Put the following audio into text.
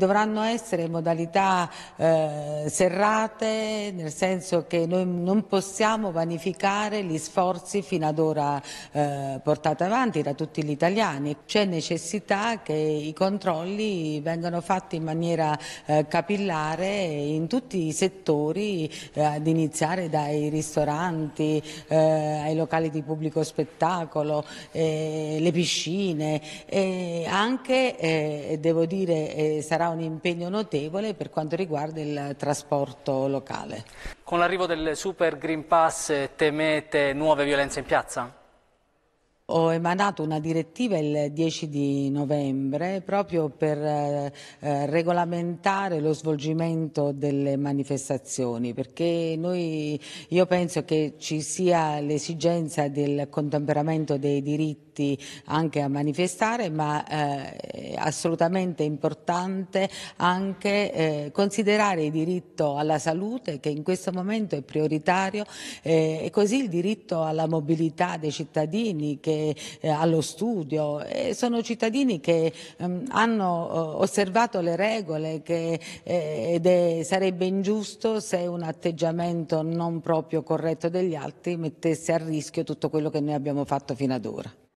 Dovranno essere modalità eh, serrate, nel senso che noi non possiamo vanificare gli sforzi fino ad ora eh, portati avanti da tutti gli italiani. C'è necessità che i controlli vengano fatti in maniera eh, capillare in tutti i settori, eh, ad iniziare dai ristoranti, eh, ai locali di pubblico spettacolo, eh, le piscine, e anche devo dire sarà un impegno notevole per quanto riguarda il trasporto locale. Con l'arrivo del Super Green Pass temete nuove violenze in piazza? Ho emanato una direttiva il 10 di novembre proprio per eh, eh, regolamentare lo svolgimento delle manifestazioni perché noi, io penso che ci sia l'esigenza del contemperamento dei diritti anche a manifestare, ma eh, è assolutamente importante anche eh, considerare il diritto alla salute che in questo momento è prioritario eh, e così il diritto alla mobilità dei cittadini che eh, allo studio. E sono cittadini che ehm, hanno eh, osservato le regole che, eh, ed è, sarebbe ingiusto se un atteggiamento non proprio corretto degli altri mettesse a rischio tutto quello che noi abbiamo fatto fino ad ora.